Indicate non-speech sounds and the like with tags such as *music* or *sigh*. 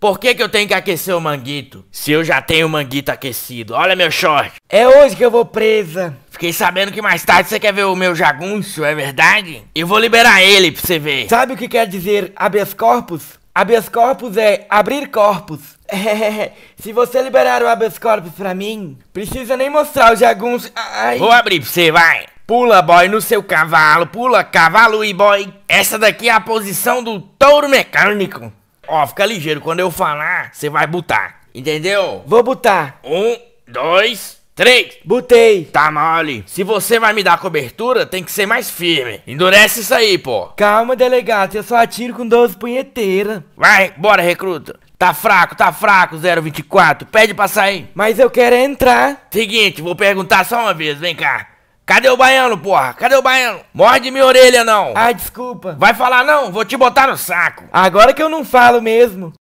Por que, que eu tenho que aquecer o manguito? Se eu já tenho o manguito aquecido. Olha meu short. É hoje que eu vou presa. Fiquei sabendo que mais tarde você quer ver o meu jagunço, é verdade? Eu vou liberar ele pra você ver. Sabe o que quer dizer habeas corpus? Habeas corpus é abrir corpos. É, *laughs* se você liberar o habeas corpus pra mim, precisa nem mostrar o jagunço. Ai. Vou abrir pra você, vai. Pula, boy, no seu cavalo. Pula, cavalo e boy. Essa daqui é a posição do touro mecânico. Ó, fica ligeiro, quando eu falar, você vai botar. Entendeu? Vou botar. Um, dois, três. Botei. Tá mole. Se você vai me dar cobertura, tem que ser mais firme. Endurece isso aí, pô. Calma, delegado, eu só atiro com 12 punheteiras. Vai, bora, recruta. Tá fraco, tá fraco, 024. Pede pra sair. Mas eu quero entrar. Seguinte, vou perguntar só uma vez, vem cá. Cadê o baiano, porra? Cadê o baiano? Morde minha orelha, não. Ah, desculpa. Vai falar não? Vou te botar no saco. Agora que eu não falo mesmo.